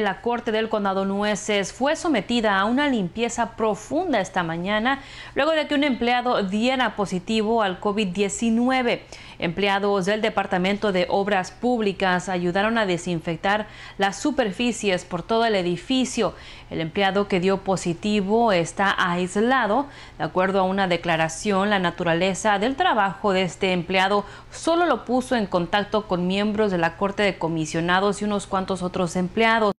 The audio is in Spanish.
La Corte del Condado Nueces fue sometida a una limpieza profunda esta mañana luego de que un empleado diera positivo al COVID-19. Empleados del Departamento de Obras Públicas ayudaron a desinfectar las superficies por todo el edificio. El empleado que dio positivo está aislado. De acuerdo a una declaración, la naturaleza del trabajo de este empleado solo lo puso en contacto con miembros de la Corte de Comisionados y unos cuantos otros empleados.